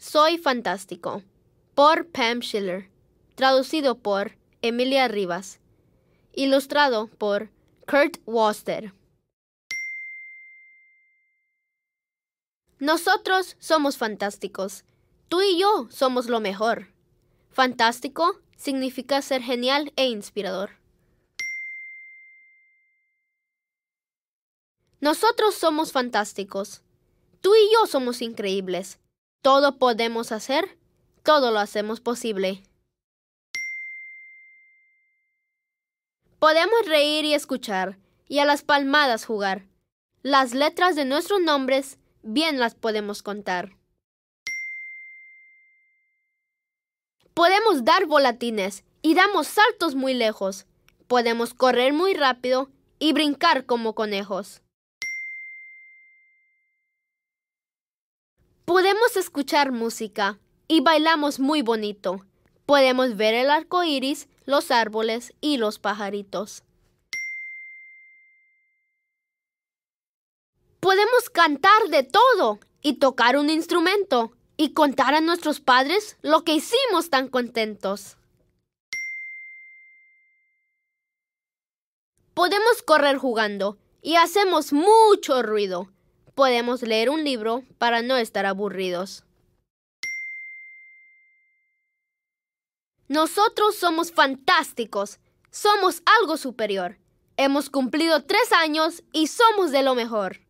Soy Fantástico, por Pam Schiller, traducido por Emilia Rivas, ilustrado por Kurt Woster. Nosotros somos fantásticos. Tú y yo somos lo mejor. Fantástico significa ser genial e inspirador. Nosotros somos fantásticos. Tú y yo somos increíbles todo podemos hacer, todo lo hacemos posible. Podemos reír y escuchar, y a las palmadas jugar. Las letras de nuestros nombres bien las podemos contar. Podemos dar volatines y damos saltos muy lejos. Podemos correr muy rápido y brincar como conejos. escuchar música y bailamos muy bonito. Podemos ver el arco iris, los árboles y los pajaritos. Podemos cantar de todo y tocar un instrumento y contar a nuestros padres lo que hicimos tan contentos. Podemos correr jugando y hacemos mucho ruido podemos leer un libro para no estar aburridos. Nosotros somos fantásticos, somos algo superior. Hemos cumplido tres años y somos de lo mejor.